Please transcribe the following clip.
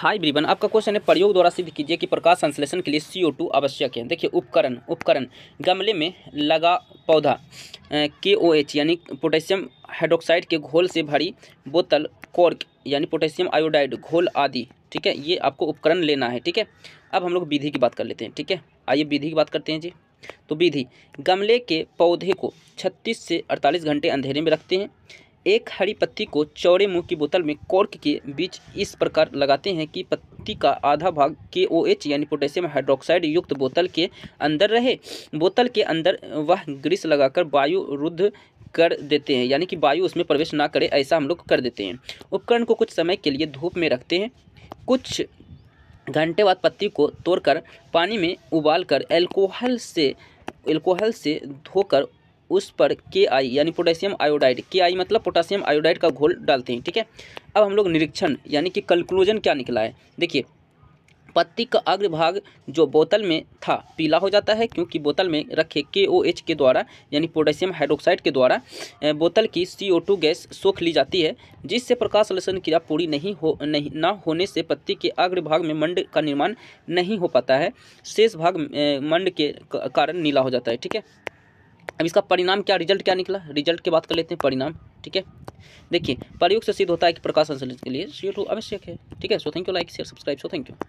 high ब्रीबन आपका question है प्रयोग द्वारा सिद्ध कीजिए कि प्रकाश संश्लेषण के लिए सी आवश्यक है देखिए उपकरण उपकरण गमले में लगा पौधा के ओ एच यानी पोटेशियम हाइड्रोक्साइड के घोल से भरी बोतल कॉर्क यानी पोटेशियम आयोडाइड घोल आदि ठीक है ये आपको उपकरण लेना है ठीक है अब हम लोग विधि की बात कर लेते हैं ठीक है आइए विधि की बात करते हैं जी तो विधि गमले के पौधे को छत्तीस से अड़तालीस घंटे अंधेरे में रखते हैं एक हरी पत्ती को चौड़े मुंह की बोतल में कॉर्क के बीच इस प्रकार लगाते हैं कि पत्ती का आधा भाग के ओ एच यानी पोटेशियम हाइड्रोक्साइड युक्त बोतल के अंदर रहे बोतल के अंदर वह ग्रीस लगाकर वायु रुद्ध कर देते हैं यानी कि वायु उसमें प्रवेश ना करे ऐसा हम लोग कर देते हैं उपकरण को कुछ समय के लिए धूप में रखते हैं कुछ घंटे बाद पत्ती को तोड़कर पानी में उबालकर एल्कोहल से एल्कोहल से धोकर उस पर के आई यानी पोटेशियम आयोडाइड के आई मतलब पोटेशियम आयोडाइड का घोल डालते हैं ठीक है अब हम लोग निरीक्षण यानी कि कंक्लूजन क्या निकला है देखिए पत्ती का अग्रभाग जो बोतल में था पीला हो जाता है क्योंकि बोतल में रखे के ओ एच के द्वारा यानी पोटेशियम हाइड्रोक्साइड के द्वारा बोतल की सी ओ टू गैस सोख ली जाती है जिससे प्रकाश लसन क्रिया पूरी नहीं हो नहीं ना होने से पत्ती के अग्रभाग में मंड का निर्माण नहीं हो पाता है शेष भाग मंड के कारण नीला हो जाता है ठीक है अब इसका परिणाम क्या रिजल्ट क्या निकला रिजल्ट की बात कर लेते हैं परिणाम ठीक है देखिए प्रयोग से सिद्ध होता है कि प्रकाश संश्लेषण के लिए टू आवश्यक है ठीक है so thank you like share subscribe so thank you